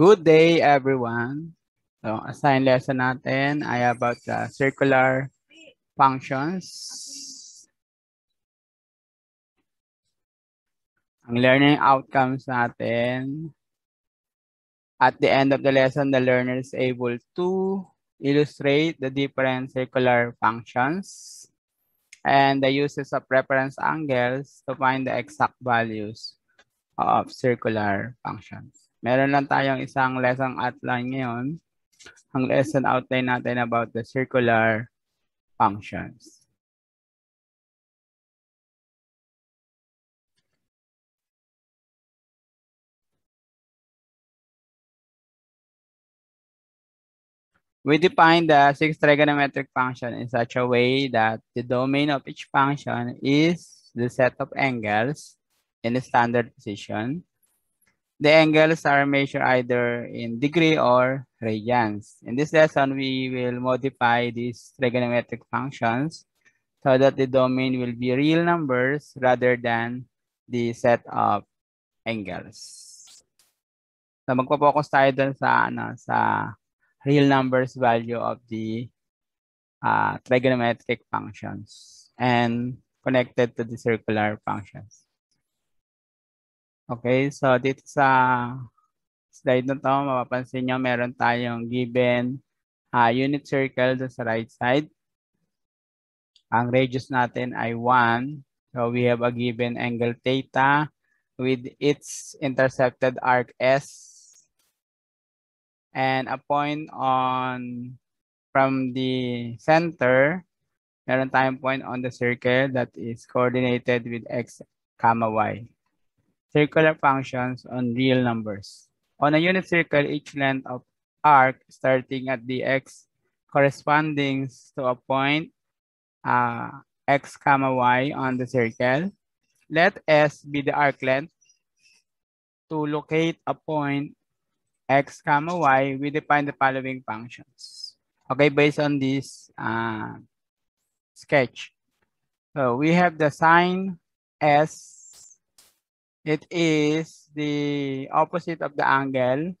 Good day, everyone. So, assign lesson natin ay about the circular functions. Ang learning outcomes natin. At the end of the lesson, the learner is able to illustrate the different circular functions and the uses of reference angles to find the exact values of circular functions. Meron lang tayong isang lesson outline ngayon. Ang lesson outline natin about the circular functions. We define the six trigonometric function in such a way that the domain of each function is the set of angles in the standard position The angles are measured either in degree or radians. In this lesson, we will modify these trigonometric functions so that the domain will be real numbers rather than the set of angles. So magpo-focus tayo dun sa, ano, sa real numbers value of the uh, trigonometric functions and connected to the circular functions. Okay, so dito sa slide na to, mapapansin nyo meron tayong given uh, unit circle doon sa right side. Ang radius natin ay 1. So we have a given angle theta with its intercepted arc S and a point on from the center meron tayong point on the circle that is coordinated with x y. circular functions on real numbers. On a unit circle, each length of arc starting at the x corresponding to a point uh, x comma y on the circle. Let S be the arc length. To locate a point x comma y, we define the following functions. Okay, based on this uh, sketch. So we have the sine S it is the opposite of the angle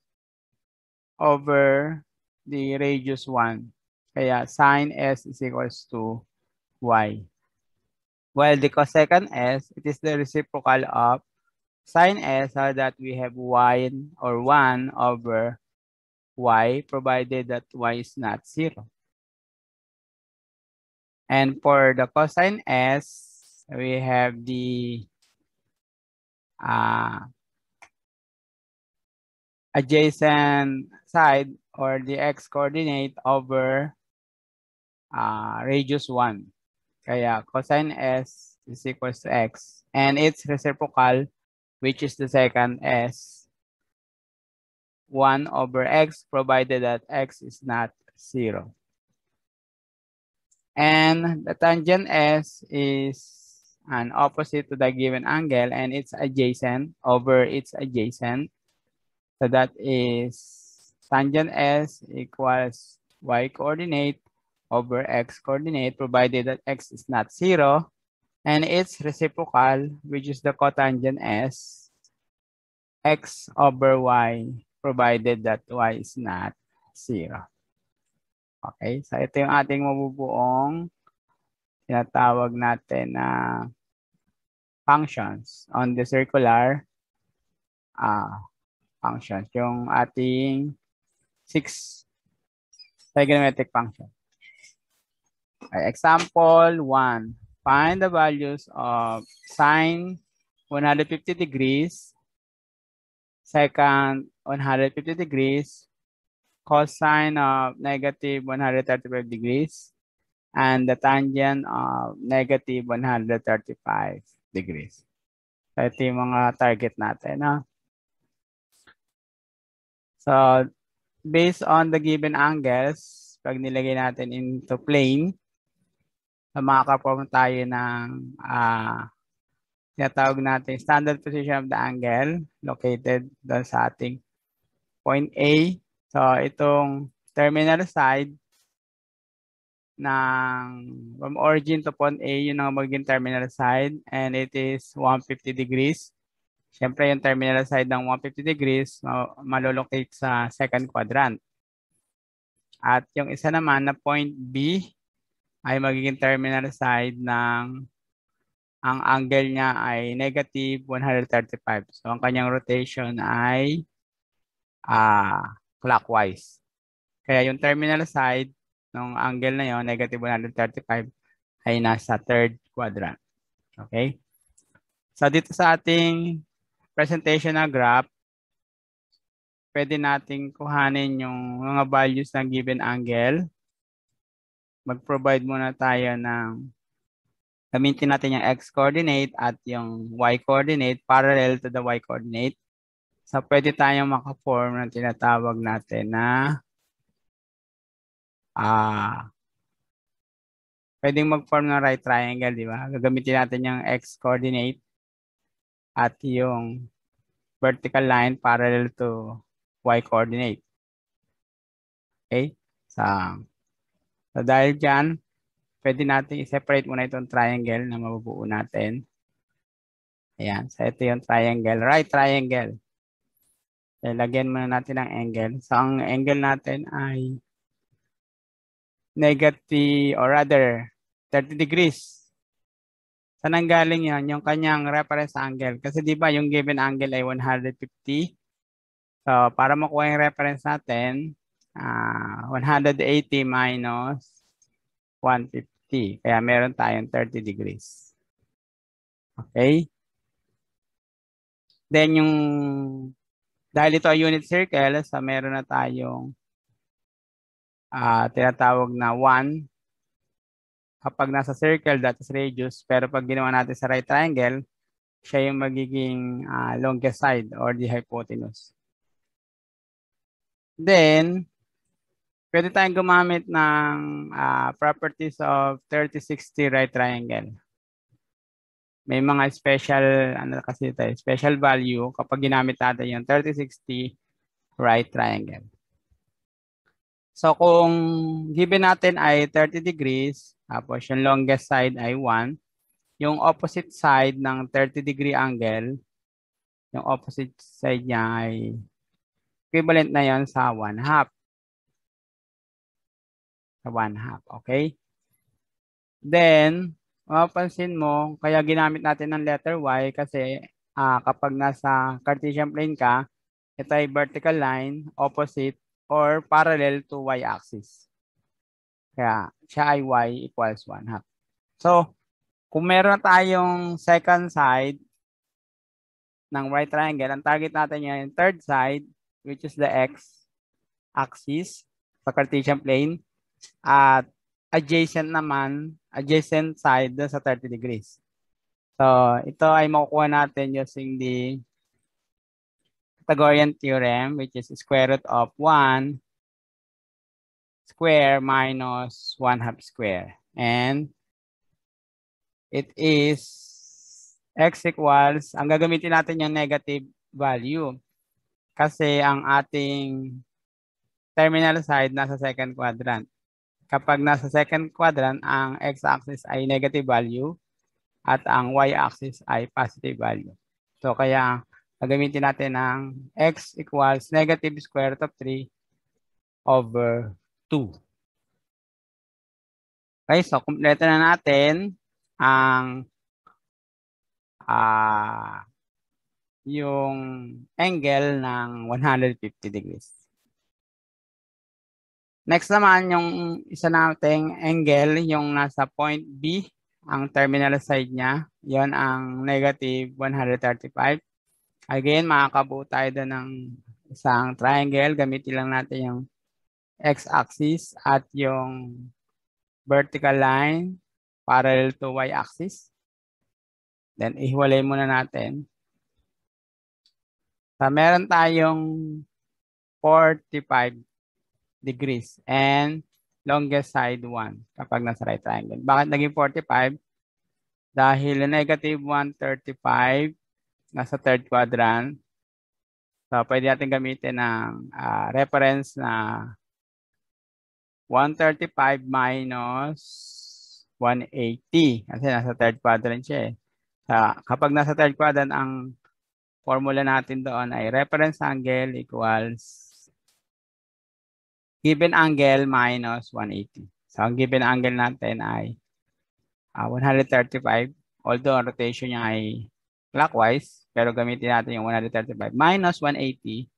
over the radius 1. Kaya sine S is equals to Y. While the cosecant S, it is the reciprocal of sine S so uh, that we have Y or 1 over Y provided that Y is not 0. And for the cosine S, we have the uh, adjacent side or the x coordinate over uh, radius 1. Kaya cosine s is equals to x. And its reciprocal, which is the second s, 1 over x, provided that x is not 0. And the tangent s is and opposite to the given angle and it's adjacent over its adjacent. So that is tangent S equals y coordinate over x coordinate provided that x is not zero and its reciprocal which is the cotangent S x over y provided that y is not zero. Okay, so ito yung ating mabubuong tinatawag natin na uh, functions on the circular uh, functions. Yung ating six trigonometric function. Okay, example 1. Find the values of sine 150 degrees, second 150 degrees, cosine of negative 135 degrees, and the tangent of negative 135 degrees. So, ito yung mga target natin. No? So, based on the given angles, pag nilagay natin into plane, so makakaform tayo ng uh, tinatawag natin standard position of the angle located doon sa ating point A. So, itong terminal side ng from origin to point A, yun ang magiging terminal side and it is 150 degrees. Siyempre, yung terminal side ng 150 degrees malolocate sa second quadrant. At yung isa naman na point B ay magiging terminal side ng ang angle niya ay negative 135. So, ang kanyang rotation ay uh, clockwise. Kaya yung terminal side ng angle na yon negative 135, ay nasa third quadrant. Okay? So, dito sa ating presentation na graph, pwede nating kuhanin yung mga values ng given angle. Mag-provide muna tayo ng gamitin natin yung x-coordinate at yung y-coordinate parallel to the y-coordinate. So, pwede tayong makaform ng tinatawag natin na ah, pwedeng mag-form ng right triangle, di ba? Gagamitin natin yung x coordinate at yung vertical line parallel to y coordinate. Okay? So, so dahil dyan, pwede nating i-separate muna itong triangle na mabubuo natin. Ayan. So, ito yung triangle. Right triangle. So, lagyan muna natin ang angle. So, ang angle natin ay negative or rather 30 degrees. Saan ang galing yan? Yung kanyang reference angle. Kasi di ba yung given angle ay 150. So para makuha yung reference natin, uh, ah, 180 minus 150. Kaya meron tayong 30 degrees. Okay? Then yung, dahil ito ay unit circle, so meron na tayong uh, tinatawag na 1 kapag nasa circle, that is radius. Pero pag ginawa natin sa right triangle, siya yung magiging uh, longest side or the hypotenuse. Then, pwede tayong gumamit ng uh, properties of 30-60 right triangle. May mga special, ano kasi tayo, eh, special value kapag ginamit natin yung 30-60 right triangle. So kung given natin ay 30 degrees, tapos yung longest side ay 1, yung opposite side ng 30 degree angle, yung opposite side niya ay equivalent na yon sa 1 half. Sa 1 half, okay? Then, mapapansin mo, kaya ginamit natin ng letter Y kasi uh, kapag nasa Cartesian plane ka, ito ay vertical line, opposite or parallel to y-axis. Kaya siya ay y equals 1 half. So, kung meron tayong second side ng right triangle, ang target natin yan yung third side, which is the x axis sa Cartesian plane at adjacent naman, adjacent side sa 30 degrees. So, ito ay makukuha natin using the Pythagorean theorem, which is square root of 1 square minus 1 half square. And it is x equals, ang gagamitin natin yung negative value. Kasi ang ating terminal side nasa second quadrant. Kapag nasa second quadrant, ang x-axis ay negative value at ang y-axis ay positive value. So kaya gagamitin natin ang x equals negative square root of 3 over 2. Okay, so kumpleto na natin ang uh, yung angle ng 150 degrees. Next naman, yung isa nating angle, yung nasa point B, ang terminal side niya, yon ang negative 135. Again, makakabuo tayo doon ng isang triangle. Gamitin lang natin yung x-axis at yung vertical line parallel to y-axis. Then, ihiwalay muna natin. So, meron tayong 45 degrees and longest side 1 kapag nasa right triangle. Bakit naging 45? Dahil negative 135 nasa third quadrant. So, pwede natin gamitin ng uh, ah, reference na 135 minus 180 kasi nasa third quadrant siya eh. So, kapag nasa third quadrant, ang formula natin doon ay reference angle equals given angle minus 180. So, ang given angle natin ay uh, ah, 135. Although, ang rotation niya ay clockwise, pero gamitin natin yung 135 minus 180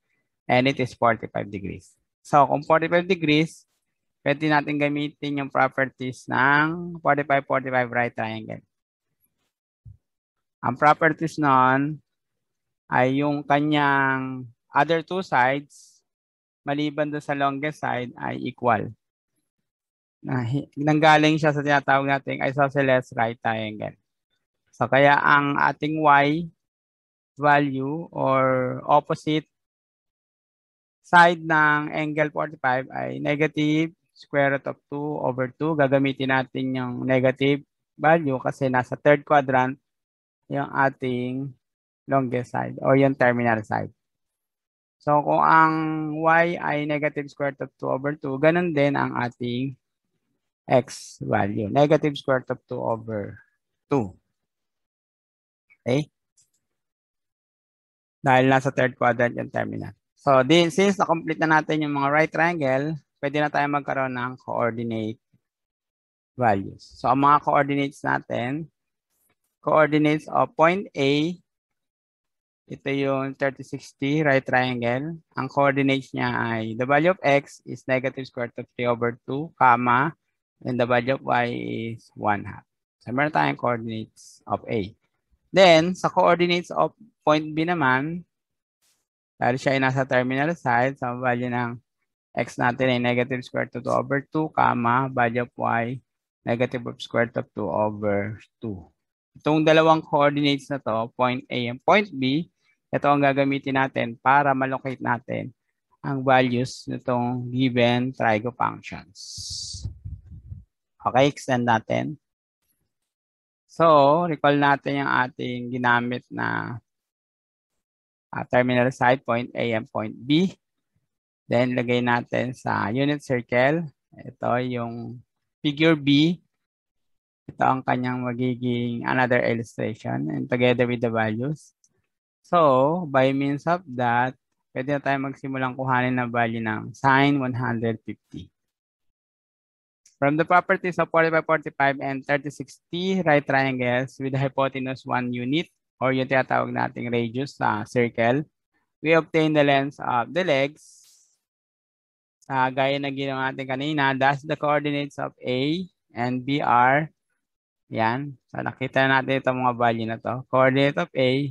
and it is 45 degrees. So, kung 45 degrees, pwede natin gamitin yung properties ng 45-45 right triangle. Ang properties nun ay yung kanyang other two sides maliban doon sa longest side ay equal. Nanggaling siya sa tinatawag nating isosceles right triangle. So kaya ang ating y value or opposite side ng angle 45 ay negative square root of 2 over 2. Gagamitin natin yung negative value kasi nasa third quadrant yung ating longest side or yung terminal side. So kung ang y ay negative square root of 2 over 2, ganun din ang ating x value. Negative square root of 2 over 2. Okay? Dahil nasa third quadrant yung terminal. So, di, since na-complete na natin yung mga right triangle, pwede na tayo magkaroon ng coordinate values. So, ang mga coordinates natin, coordinates of point A, ito yung 3060 right triangle. Ang coordinates niya ay the value of x is negative square root of 3 over 2, comma, and the value of y is 1 half. So, meron tayong coordinates of A. Then, sa coordinates of point B naman, dahil siya ay nasa terminal side, sa value ng x natin ay negative square root of 2 over 2, comma, value of y, negative square root of 2 over 2. Itong dalawang coordinates na to, point A and point B, ito ang gagamitin natin para malocate natin ang values nitong given trigo functions. Okay, extend natin. So, recall natin yung ating ginamit na uh, terminal side point A and point B. Then, lagay natin sa unit circle. Ito yung figure B. Ito ang kanyang magiging another illustration and together with the values. So, by means of that, pwede na tayo magsimulang kuhanin ng value ng sine 150. From the properties of 40 45 and 3060 right triangles with the hypotenuse 1 unit or yung tinatawag nating radius na uh, circle, we obtain the length of the legs uh, gaya na ginawa natin kanina, that's the coordinates of A and B are, yan, so nakita natin itong mga value na to, coordinate of A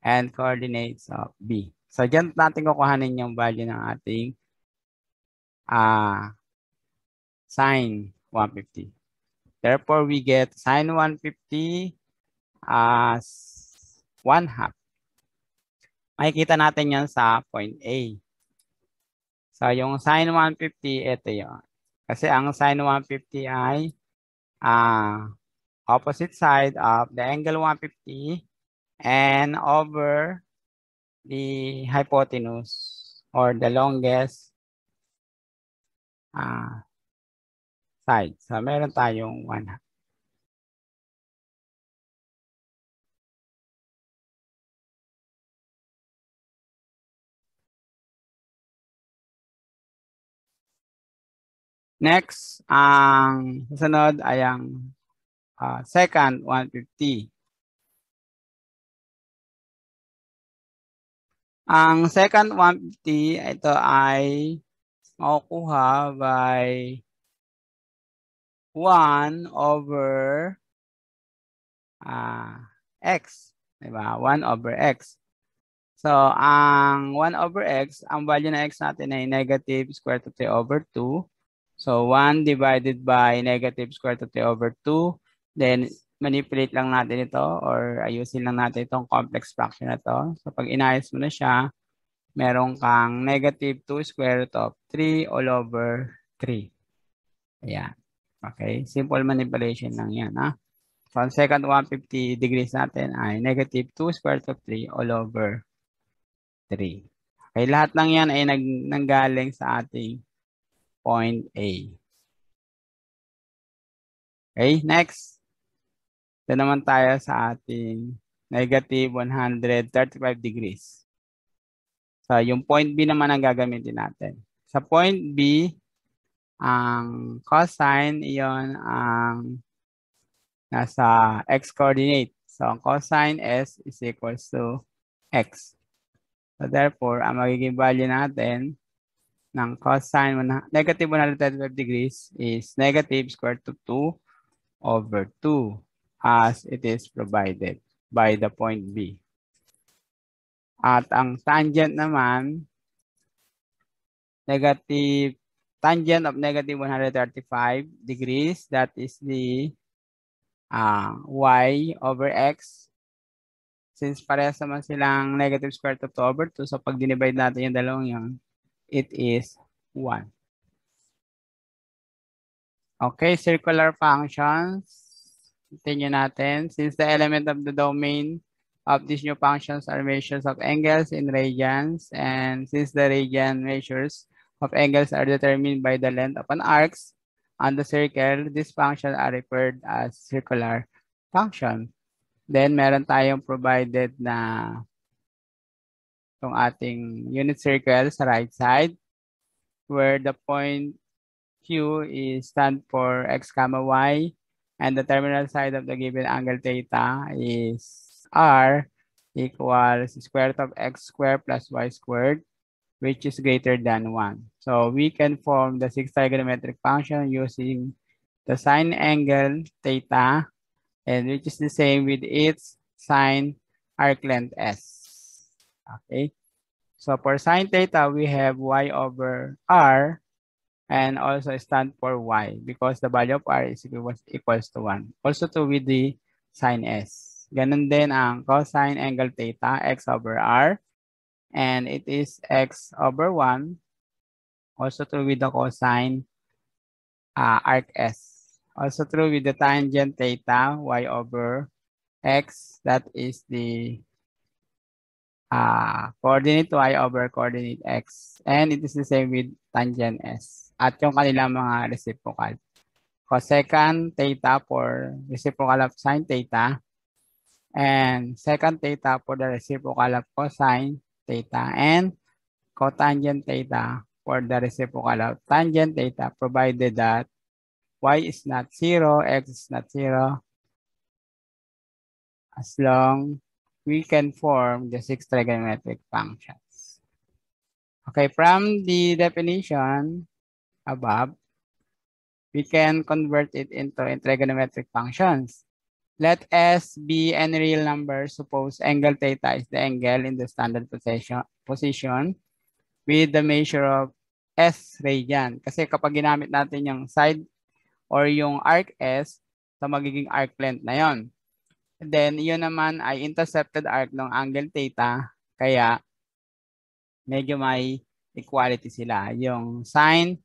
and coordinates of B. So dyan natin kukuhanin yung value ng ating uh, sine 150. Therefore, we get sine 150 as 1 half. Makikita natin yan sa point A. So, yung sine 150, ito yun. Kasi ang sine 150 ay uh, opposite side of the angle 150 and over the hypotenuse or the longest uh, side. So, meron tayong 1 half. Next, ang susunod ay ang uh, second 150. Ang second 150, ito ay makukuha by 1 over uh, x. Diba? 1 over x. So, ang 1 over x, ang value na x natin ay negative square root of 3 over 2. So, 1 divided by negative square root of 3 over 2. Then, manipulate lang natin ito or ayusin lang natin itong complex fraction na to. So, pag inayos mo na siya, meron kang negative 2 square root of 3 all over 3. Ayan. Okay? Simple manipulation lang yan. Ha? So, ang second 150 degrees natin ay negative 2 square root of 3 all over 3. Okay, lahat ng yan ay nag nanggaling sa ating point A. Okay, next. Ito naman tayo sa ating negative 135 degrees. So, yung point B naman ang gagamitin natin. Sa point B, ang cosine, iyon ang nasa x coordinate. So, ang cosine S is equals to x. So, therefore, ang magiging value natin ng cosine negative 135 degrees is negative square root of 2 over 2 as it is provided by the point B. At ang tangent naman, negative tangent of negative 135 degrees, that is the uh, y over x. Since parehas naman silang negative square root of 2 over 2, so pag dinivide natin yung dalawang yun, it is 1. Okay, circular functions. Continue natin. Since the element of the domain of these new functions are measures of angles in radians, and since the radian measures of angles are determined by the length of an arc on the circle, these functions are referred as circular functions. Then meron tayong provided na itong ating unit circle sa right side where the point Q is stand for x comma y and the terminal side of the given angle theta is r equals square root of x squared plus y squared which is greater than 1. So we can form the six trigonometric function using the sine angle theta, and which is the same with its sine arc length s. Okay. So for sine theta, we have y over r, and also stand for y because the value of r is equals, equals to 1. Also to with the sine s. Then din ang cosine angle theta, x over r, and it is x over 1 also true with the cosine uh, arc S. Also true with the tangent theta y over x, that is the uh, coordinate y over coordinate x. And it is the same with tangent S. At yung kanilang mga reciprocal. Cosecant theta for reciprocal of sine theta. And second theta for the reciprocal of cosine theta. And cotangent theta for the reciprocal of tangent theta provided that y is not 0, x is not 0, as long we can form the six trigonometric functions. Okay, from the definition above, we can convert it into trigonometric functions. Let S be any real number. Suppose angle theta is the angle in the standard position with the measure of S radian. Kasi kapag ginamit natin yung side or yung arc S, sa so magiging arc length na yon. Then, yun naman ay intercepted arc ng angle theta. Kaya, medyo may equality sila. Yung sine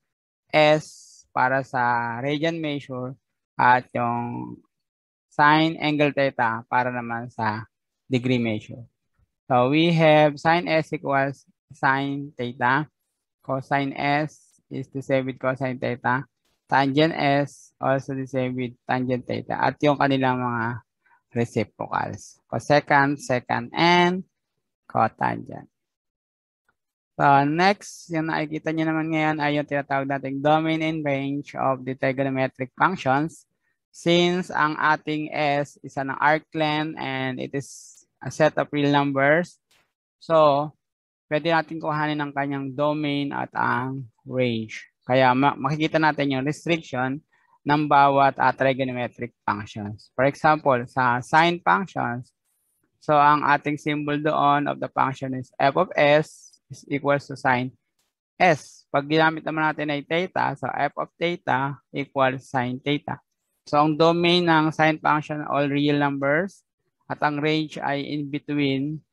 S para sa radian measure at yung sine angle theta para naman sa degree measure. So, we have sine S equals sine theta. Cosine S is the same with cosine theta. Tangent S also the same with tangent theta. At yung kanilang mga reciprocals. Cosecant, secant, and cotangent. So, next, yung nakikita nyo naman ngayon ay yung tinatawag nating domain and range of the trigonometric functions. Since ang ating S is an arc length and it is a set of real numbers, so pwede natin kuhanin ang kanyang domain at ang range. Kaya makikita natin yung restriction ng bawat uh, trigonometric functions. For example, sa sine functions, so ang ating symbol doon of the function is f of s is equals to sine s. Pag ginamit naman natin ay theta, so f of theta equals sine theta. So ang domain ng sine function all real numbers at ang range ay in between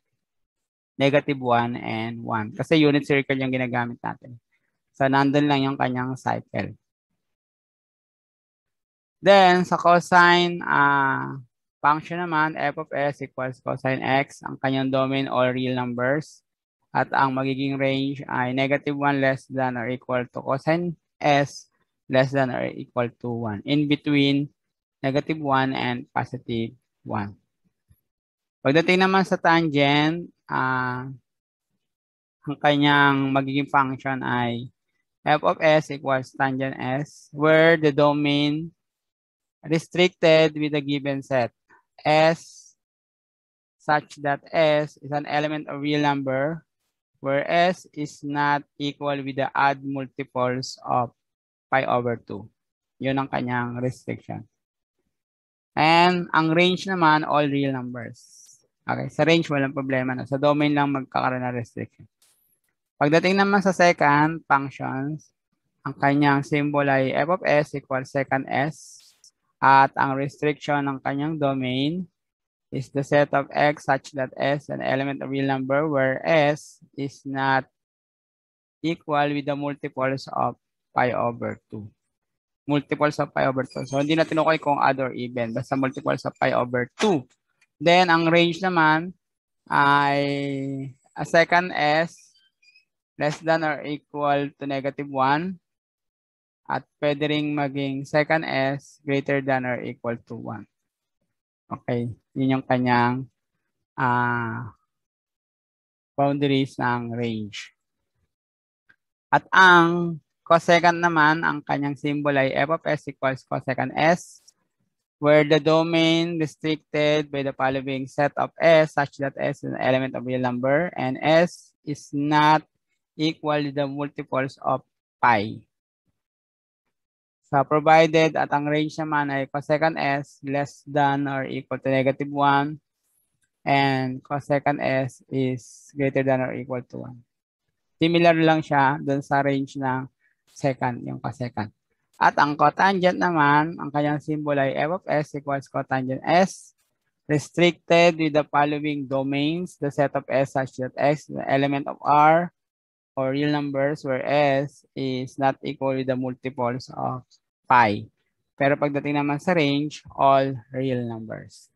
negative 1 and 1. Kasi unit circle yung ginagamit natin. So, nandun lang yung kanyang cycle. Then, sa cosine uh, function naman, f of s equals cosine x. Ang kanyang domain, all real numbers. At ang magiging range ay negative 1 less than or equal to cosine s less than or equal to 1. In between, negative 1 and positive 1. Pagdating naman sa tangent, uh, ang kanyang magiging function ay f of s equals tangent s where the domain restricted with a given set s such that s is an element of real number where s is not equal with the odd multiples of pi over 2. Yun ang kanyang restriction. And ang range naman, all real numbers. Okay, sa range walang problema na. Sa domain lang magkakaroon ng restriction. Pagdating naman sa second functions, ang kanyang symbol ay f of s equals second s at ang restriction ng kanyang domain is the set of x such that s an element of real number where s is not equal with the multiples of pi over 2. Multiples of pi over 2. So, hindi na tinukoy kung odd or even. Basta multiples of pi over 2. Then, ang range naman ay a second S less than or equal to negative 1 at pwede rin maging second S greater than or equal to 1. Okay, yun yung kanyang uh, boundaries ng range. At ang cosecant naman, ang kanyang symbol ay f of s equals cosecant s where the domain restricted by the following set of S such that S is an element of real number and S is not equal to the multiples of pi. So provided at ang range naman ay cosecant S less than or equal to negative 1 and cosecant S is greater than or equal to 1. Similar lang siya dun sa range ng second, yung cosecant. At ang cotangent naman, ang kanyang symbol ay f of s equals cotangent s restricted with the following domains, the set of S such that X, the element of R, or real numbers where S is not equal to the multiples of pi. Pero pagdating naman sa range, all real numbers.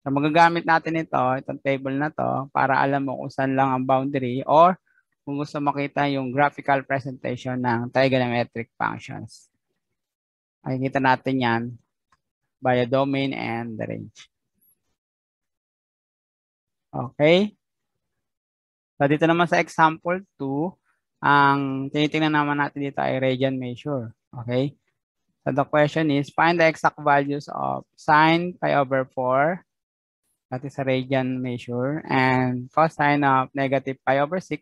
So magagamit natin ito, itong table na to, para alam mo kung saan lang ang boundary or kung gusto makita yung graphical presentation ng trigonometric functions. Makikita natin yan by a domain and the range. Okay? So, dito naman sa example 2, ang tinitingnan naman natin dito ay radian measure. Okay? So, the question is, find the exact values of sine pi over 4, that is a radian measure, and cosine of negative pi over 6,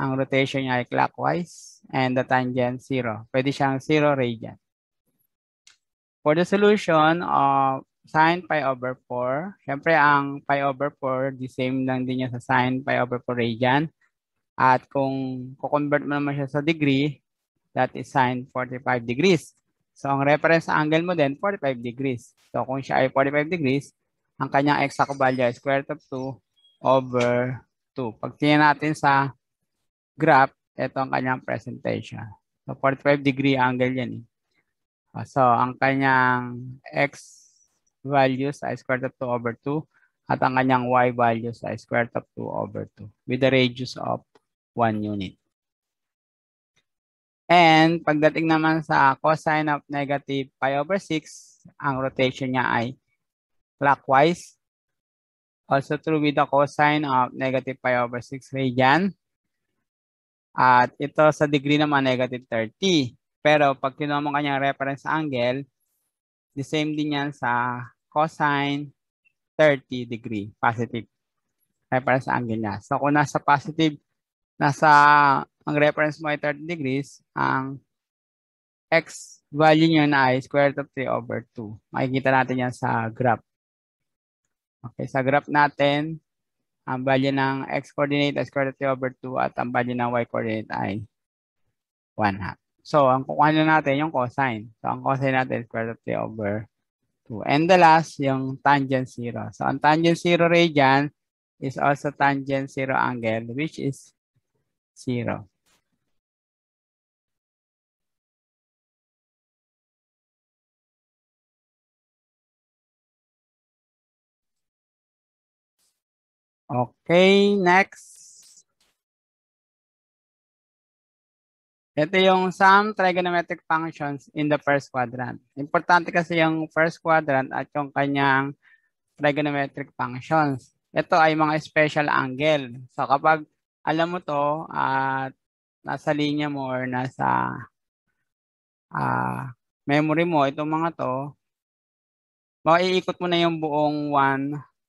ang rotation niya ay clockwise, and the tangent 0. Pwede siyang 0 radian. For the solution of uh, sine pi over 4, syempre ang pi over 4, the same lang din niya sa sine pi over 4 radian. At kung kukonvert mo naman siya sa degree, that is sine 45 degrees. So, ang reference angle mo din, 45 degrees. So, kung siya ay 45 degrees, ang kanyang exact value ay square root of 2 over 2. Pag tingnan natin sa graph, ito ang kanyang presentation. So, 45 degree angle yan. Eh. Ah, so, ang kanyang x values ay square root of 2 over 2 at ang kanyang y values ay square root of 2 over 2 with a radius of 1 unit. And pagdating naman sa cosine of negative pi over 6, ang rotation niya ay clockwise. Also true with the cosine of negative pi over 6 radian. At ito sa degree naman negative 30. Pero pag kinuha mo kanyang reference angle, the same din yan sa cosine 30 degree, positive reference angle niya. So kung nasa positive, nasa ang reference mo ay 30 degrees, ang x value niya na ay square root of 3 over 2. Makikita natin yan sa graph. Okay, sa graph natin, ang value ng x coordinate ay square root of 3 over 2 at ang value ng y coordinate ay 1 half. So, ang kukuha natin yung cosine. So, ang cosine natin is square root 3 over 2. And the last, yung tangent 0. So, ang tangent 0 radian is also tangent 0 angle, which is 0. Okay, next. Ito yung sum trigonometric functions in the first quadrant. Importante kasi yung first quadrant at yung kanyang trigonometric functions. Ito ay mga special angle. So kapag alam mo to at nasa linya mo or nasa uh, memory mo, itong mga to, maiikot mo na yung buong one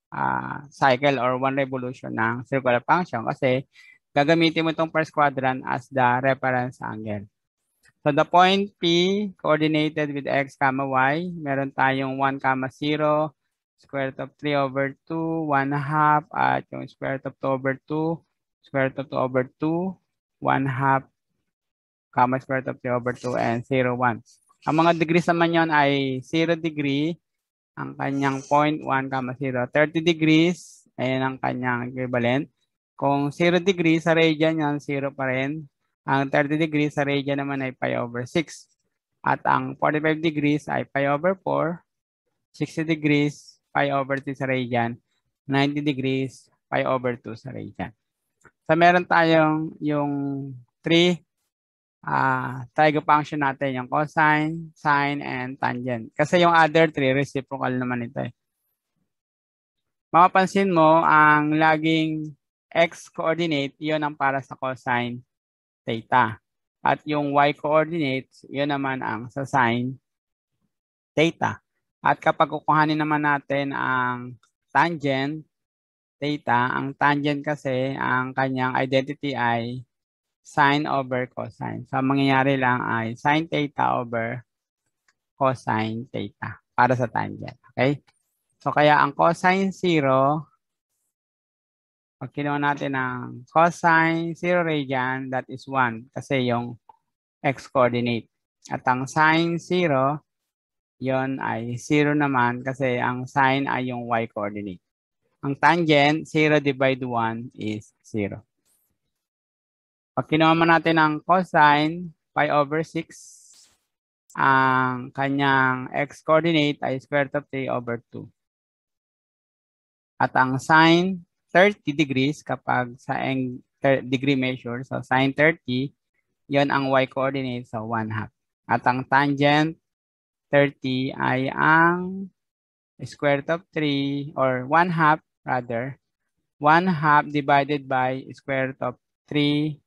uh, cycle or one revolution ng circular function kasi gagamitin mo itong first quadrant as the reference angle. So the point P coordinated with x, y, meron tayong 1, 0, square root of 3 over 2, 1 half, at yung square root of 2 over 2, square root of 2 over 2, 1 half, comma square root of 3 over 2, and 0, 1. Ang mga degrees naman yon ay 0 degree, ang kanyang point 1, 0, 30 degrees, ayan ang kanyang equivalent. Kung 0 degree, sa radian yan, 0 pa rin. Ang 30 degrees sa radian naman ay pi over 6. At ang 45 degrees ay pi over 4. 60 degrees, pi over 3 sa radian. 90 degrees, pi over 2 sa radian. So meron tayong yung 3 uh, ah, triangle function natin, yung cosine, sine, and tangent. Kasi yung other three, reciprocal naman ito eh. Mapapansin mo, ang laging x coordinate, yun ang para sa cosine theta. At yung y coordinate, yun naman ang sa sine theta. At kapag kukuhanin naman natin ang tangent theta, ang tangent kasi, ang kanyang identity ay sine over cosine. So, ang mangyayari lang ay sine theta over cosine theta para sa tangent. Okay? So, kaya ang cosine 0 pag kinuha natin ang cosine 0 radian, that is 1 kasi yung x-coordinate. At ang sine 0, yon ay 0 naman kasi ang sine ay yung y-coordinate. Ang tangent, 0 divided 1 is 0. Pag kinuha natin ang cosine, pi over 6, ang kanyang x-coordinate ay square root of 3 over 2. At ang sine, 30 degrees kapag sa ang degree measure. So, sine 30, yon ang y coordinate. So, 1 half. At ang tangent 30 ay ang square root of 3 or 1 half rather. 1 half divided by square root of 3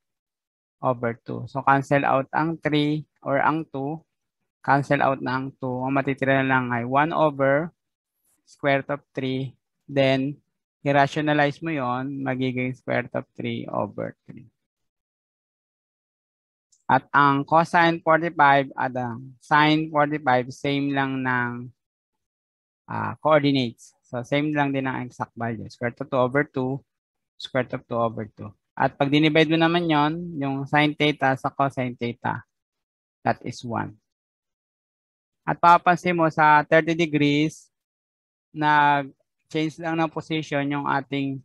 over 2. So, cancel out ang 3 or ang 2. Cancel out na ang 2. Ang matitira lang ay 1 over square root of 3. Then, i-rationalize mo yon magiging square root of 3 over 3. At ang cosine 45 at ang sine 45, same lang ng uh, coordinates. So, same lang din ang exact value. Square root of 2 over 2, square root of 2 over 2. At pag dinivide mo naman yon yung sine theta sa cosine theta, that is 1. At papansin mo sa 30 degrees, nag change lang ng position yung ating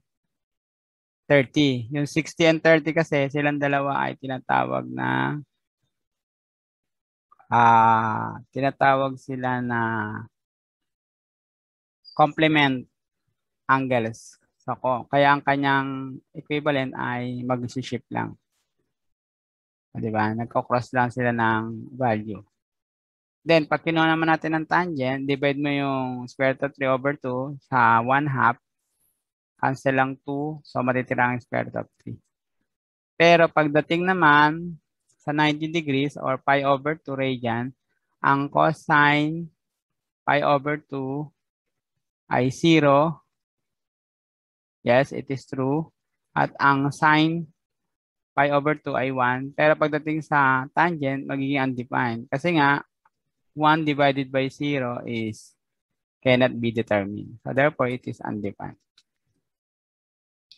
30. Yung 60 and 30 kasi, silang dalawa ay tinatawag na ah uh, tinatawag sila na complement angles. So, kaya ang kanyang equivalent ay mag-shift lang. O, diba? Nagko-cross lang sila ng value. Then, pag kinuha naman natin ng tangent, divide mo yung square root of 3 over 2 sa 1 half. Cancel lang 2. So, matitira ang square root of 3. Pero pagdating naman sa 90 degrees or pi over 2 radian, ang cosine pi over 2 ay 0. Yes, it is true. At ang sine pi over 2 ay 1. Pero pagdating sa tangent, magiging undefined. Kasi nga, 1 divided by 0 is cannot be determined. So therefore, it is undefined.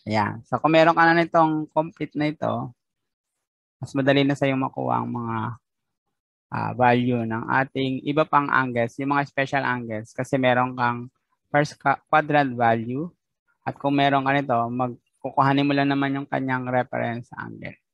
Ayan. So kung meron ka na nitong complete na ito, mas madali na sa'yo makuha ang mga uh, value ng ating iba pang angles, yung mga special angles. Kasi meron kang first quadrant value. At kung meron ka nito, magkukuhanin mo lang naman yung kanyang reference angle.